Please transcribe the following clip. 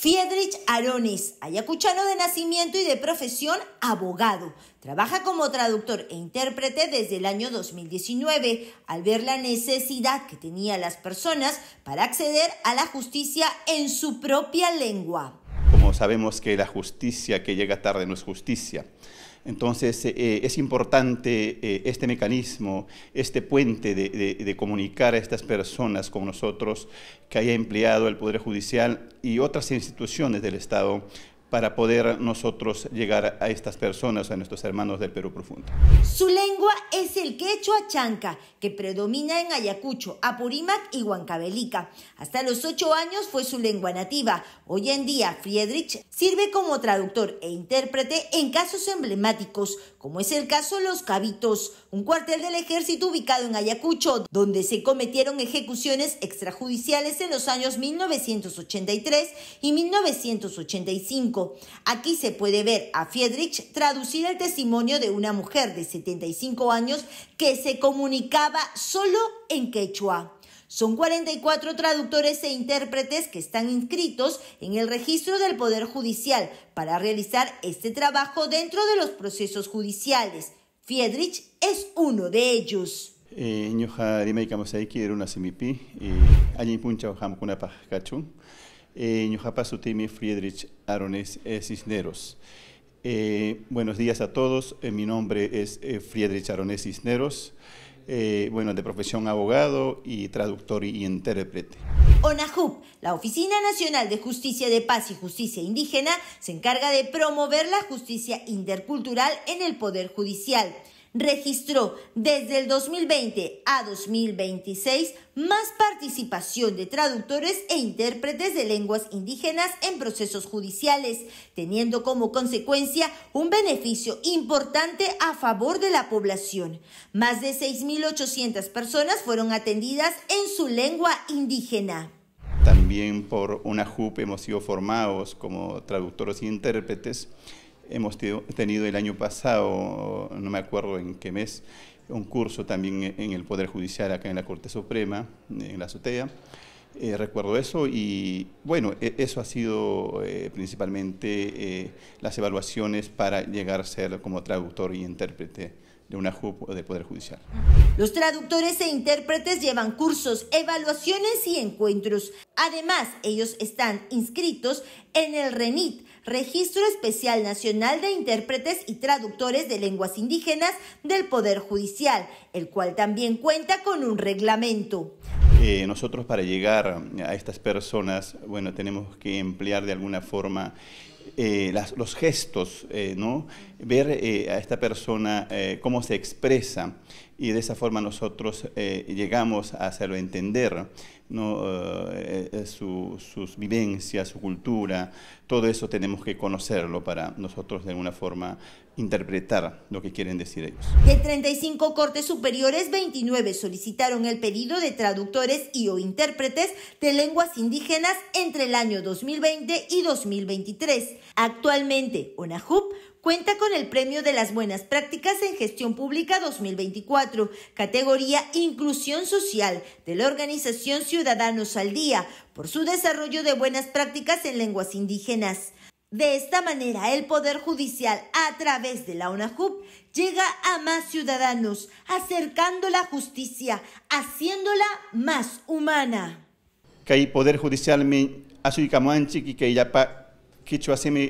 Friedrich Arones, ayacuchano de nacimiento y de profesión abogado. Trabaja como traductor e intérprete desde el año 2019 al ver la necesidad que tenían las personas para acceder a la justicia en su propia lengua. Como sabemos que la justicia que llega tarde no es justicia, entonces, eh, eh, es importante eh, este mecanismo, este puente de, de, comunicar a estas personas con nosotros que haya empleado el Poder Judicial y otras instituciones del Estado para poder nosotros llegar a estas personas, a nuestros hermanos del Perú profundo. Su lengua es el quechua chanca, que predomina en Ayacucho, Apurímac y Huancavelica. Hasta los ocho años fue su lengua nativa. Hoy en día, Friedrich sirve como traductor e intérprete en casos emblemáticos, como es el caso Los Cabitos, un cuartel del ejército ubicado en Ayacucho, donde se cometieron ejecuciones extrajudiciales en los años 1983 y 1985 Aquí se puede ver a Fiedrich traducir el testimonio de una mujer de 75 años que se comunicaba solo en quechua. Son 44 traductores e intérpretes que están inscritos en el registro del Poder Judicial para realizar este trabajo dentro de los procesos judiciales. Fiedrich es uno de ellos. Eh, Friedrich Arones eh, Cisneros. Eh, buenos días a todos. Eh, mi nombre es Friedrich Aronés Cisneros. bueno, de profesión abogado y traductor y intérprete. ONAJUP, la Oficina Nacional de Justicia de Paz y Justicia Indígena, se encarga de promover la justicia intercultural en el Poder Judicial registró desde el 2020 a 2026 más participación de traductores e intérpretes de lenguas indígenas en procesos judiciales, teniendo como consecuencia un beneficio importante a favor de la población. Más de 6.800 personas fueron atendidas en su lengua indígena. También por una JUP hemos sido formados como traductores e intérpretes Hemos tenido el año pasado, no me acuerdo en qué mes, un curso también e-, en el Poder Judicial acá en la Corte Suprema, en la azotea. Eh, recuerdo eso y bueno, e-, eso ha sido eh, principalmente eh, las evaluaciones para llegar a ser como traductor y intérprete de una JUP de Poder Judicial. Los traductores e intérpretes llevan cursos, evaluaciones y encuentros. Además, ellos están inscritos en el RENIT, Registro Especial Nacional de Intérpretes y Traductores de Lenguas Indígenas del Poder Judicial, el cual también cuenta con un reglamento. Eh, nosotros para llegar a estas personas, bueno, tenemos que emplear de alguna forma eh, los gestos, eh, ¿no? Ver a esta persona cómo se expresa, y de esa forma nosotros eh, llegamos a hacerlo entender eh, eh, sus vivencias, su cultura, todo eso tenemos que conocerlo para nosotros de alguna forma interpretar lo que quieren decir ellos. De 35 cortes superiores, 29 solicitaron el pedido de traductores y o intérpretes de lenguas indígenas entre el año 2020 y 2023. Actualmente, ONAHUP cuenta con el Premio de las Buenas Prácticas en Gestión Pública 2024 categoría Inclusión Social de la organización Ciudadanos al Día, por su desarrollo de buenas prácticas en lenguas indígenas. De esta manera, el Poder Judicial, a través de la UNAJUP, llega a más ciudadanos, acercando la justicia, haciéndola más humana. Que el Poder Judicial me que